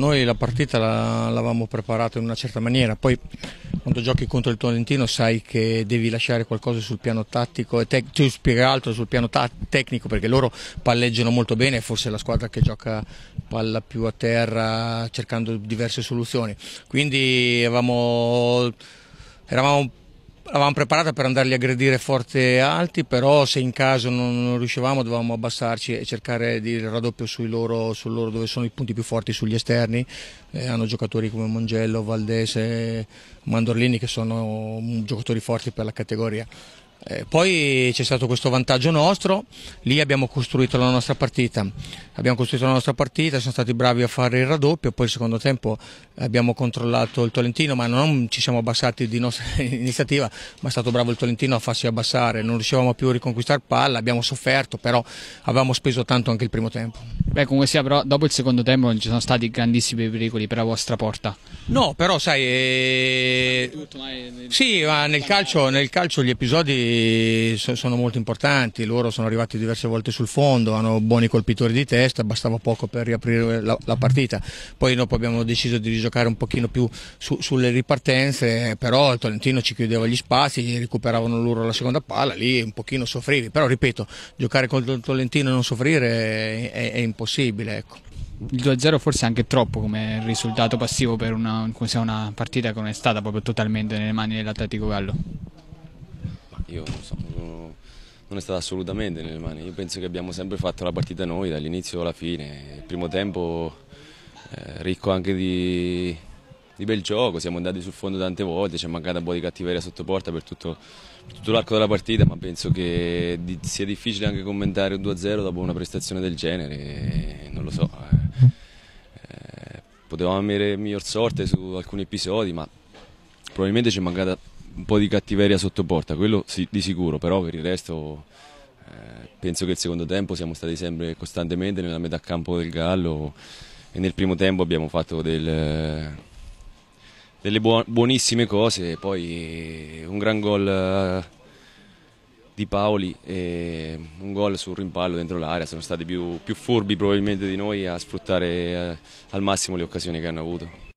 Noi la partita l'avevamo preparata in una certa maniera, poi quando giochi contro il Tolentino sai che devi lasciare qualcosa sul piano tattico e te- tu spiega altro sul piano tecnico perché loro palleggiano molto bene, forse la squadra che gioca palla più a terra cercando diverse soluzioni. Quindi avevamo, eravamo l'avevamo preparata per andarli a aggredire forte e alti, però se in caso non, non riuscivamo dovevamo abbassarci e cercare di raddoppio sui loro, su loro dove sono i punti più forti sugli esterni. Eh, hanno giocatori come Mongello, Valdese, Mandorlini che sono mm, giocatori forti per la categoria. Eh, poi c'è stato questo vantaggio nostro, lì abbiamo costruito la nostra partita, abbiamo costruito la nostra partita, siamo stati bravi a fare il raddoppio, poi il secondo tempo abbiamo controllato il Tolentino ma non ci siamo abbassati di nostra iniziativa, ma è stato bravo il Tolentino a farsi abbassare, non riuscivamo più a riconquistare palla, abbiamo sofferto però avevamo speso tanto anche il primo tempo. Beh, comunque sia, però dopo il secondo tempo non ci sono stati grandissimi pericoli per la vostra porta. No, però sai... Eh... Sì, ma nel calcio, nel calcio gli episodi sono molto importanti, loro sono arrivati diverse volte sul fondo, hanno buoni colpitori di testa, bastava poco per riaprire la, la partita. Poi dopo abbiamo deciso di rigiocare un pochino più su, sulle ripartenze, però il Tolentino ci chiudeva gli spazi, recuperavano loro la seconda palla, lì un pochino soffrivi. Però ripeto, giocare contro il Tolentino e non soffrire è, è importante possibile. Ecco. Il 2-0 forse è anche troppo come risultato passivo per una, una partita che non è stata proprio totalmente nelle mani dell'Atletico Gallo. Io non so, non è stata assolutamente nelle mani. Io penso che abbiamo sempre fatto la partita noi dall'inizio alla fine. Il primo tempo eh, ricco anche di, di bel gioco, siamo andati sul fondo tante volte, ci è mancata un po' di cattiveria sotto porta per tutto, tutto l'arco della partita, ma penso che di, sia difficile anche commentare un 2-0 dopo una prestazione del genere, non lo so. Eh, eh, potevamo avere miglior sorte su alcuni episodi, ma probabilmente ci è mancata un po' di cattiveria sotto porta, quello sì, di sicuro, però per il resto eh, penso che il secondo tempo siamo stati sempre costantemente nella metà campo del Gallo e nel primo tempo abbiamo fatto del delle buonissime cose, poi un gran gol eh, di Paoli e un gol sul rimpallo dentro l'area, sono stati più, più, furbi probabilmente di noi a sfruttare eh, al massimo le occasioni che hanno avuto.